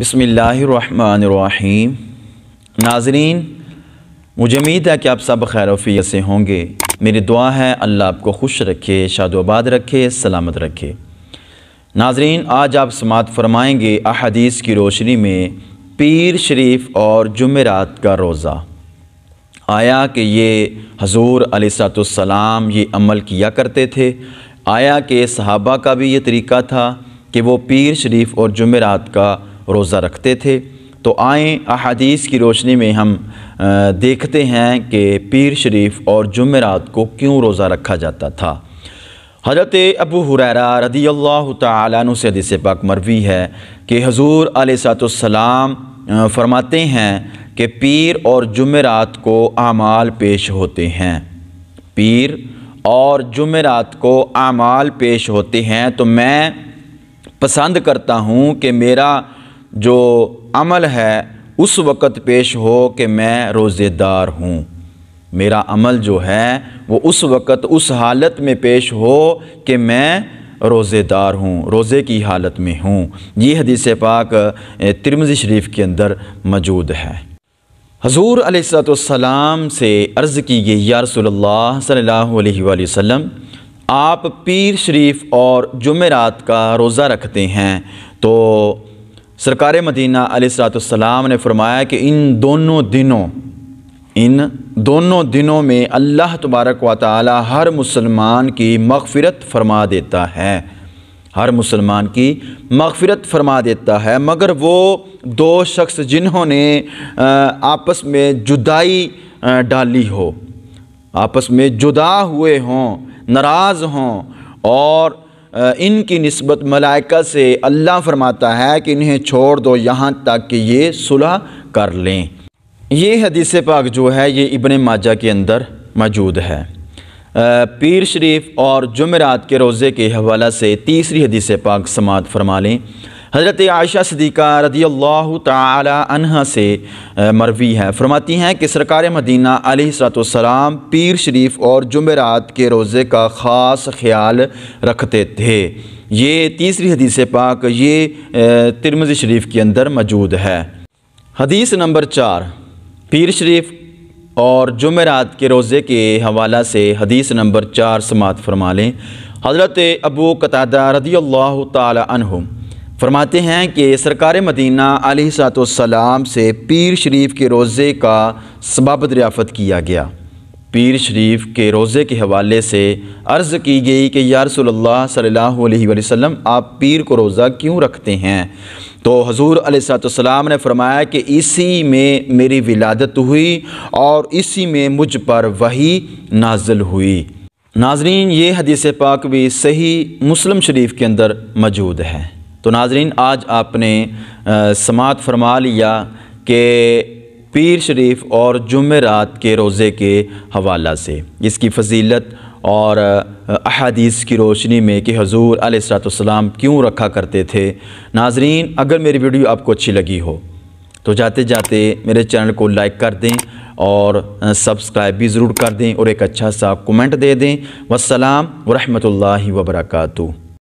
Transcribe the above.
बसमीम नाजरीन मुझे उम्मीद है कि आप सब खैर वफ़ीत से होंगे मेरी दुआ है अल्लाह आपको खुश रखे शादोबाद रखे सलामत रखे नाजरीन आज आप समात फरमाएंगे अहदीस की रोशनी में पीर शरीफ और जुमेरात का रोज़ा आया कि ये हजूर सलाम ये अमल किया करते थे आया कि सहाबा का भी ये तरीका था कि वो पीर शरीफ और जुमेरात का रोज़ा रखते थे तो आए अहदीस की रोशनी में हम देखते हैं कि पीर शरीफ और जुमेरात को क्यों रोज़ा रखा जाता था हजरत अबू हुररा रदी अल्लाह तु से हदीस पाक मरवी है कि हजूर आलतम फरमाते हैं कि पीर और जुमेरात को आमाल पेश होते हैं पीर और जुमेरात को आमाल पेश होते हैं तो मैं पसंद करता हूँ कि मेरा जो अमल है उस वक़्त पेश हो कि मैं रोज़ेदार हूँ मेरा अमल जो है वो उस वक़्त उस हालत में पेश हो कि मैं रोज़ेदार हूँ रोज़े की हालत में हूँ ये हदीस पाक तिरमज़ी शरीफ के अंदर मौजूद है हजूर अलैहिस्सलाम से अर्ज़ की गई यारसोल्ला रसोल्ला आप पीर शरीफ और जुमेरात का रोज़ा रखते हैं तो सरकार मदीना अलीसलाम ने फरमाया कि इन दोनों दिनों इन दोनों दिनों में अल्लाह तबारक व ताली हर मुसलमान की मगफ़रत फरमा देता है हर मुसलमान की मगफ़रत फरमा देता है मगर वो दो शख्स जिन्होंने आपस में जुदाई डाली हो आपस में जुदा हुए हों नाराज़ हों और इनकी नस्बत मलाइका से अल्लाह फरमाता है कि इन्हें छोड़ दो यहाँ तक कि ये सुलह कर लें ये हदीस पाक जो है ये इबन माजा के अंदर मौजूद है पीर शरीफ और जुमेरात के रोज़े के हवाला से तीसरी हदीस पाक समात फरमा लें हज़रत आयशा सदीक़ा रदी अल्लाह तहा से मरवी है फरमाती हैं कि सरकार मदीना सलाम पीर शरीफ और जुमेरात के रोज़े का ख़ास ख्याल रखते थे ये तीसरी हदीस पाक ये तिरमज शरीफ के अंदर मौजूद है हदीस नंबर चार पीर शरीफ और जुमेरात के रोज़े के हवाला से हदीस नंबर चार समात फरमा लें हज़रत अबू कतादा रदी अल्लाह तहम फरमाते हैं कि सरकार मदीना आलतम से पीर शरीफ के रोज़े का सबब दरियाफ़त किया गया पीर शरीफ के रोज़े के हवाले से अर्ज़ की गई कि यार रसोल्ला सल्लल्लाहु आप पीर को रोज़ा क्यों रखते हैं तो हजूर सलाम ने फरमाया कि इसी में मेरी विलादत हुई और इसी में मुझ पर वही नाजल हुई नाजरीन ये हदीस पाक भी सही मुस्लिम शरीफ के अंदर मौजूद है तो नाजरीन आज आपने समात फरमा लिया कि पीर शरीफ और जुमेरात के रोज़े के हवाला से इसकी फजीलत और अहदीस की रोशनी में कि हजूर अलैहिस्सलाम क्यों रखा करते थे नाजरीन अगर मेरी वीडियो आपको अच्छी लगी हो तो जाते जाते मेरे चैनल को लाइक कर दें और सब्सक्राइब भी ज़रूर कर दें और एक अच्छा सा कमेंट दे दें वसलाम वरहमल वबरकू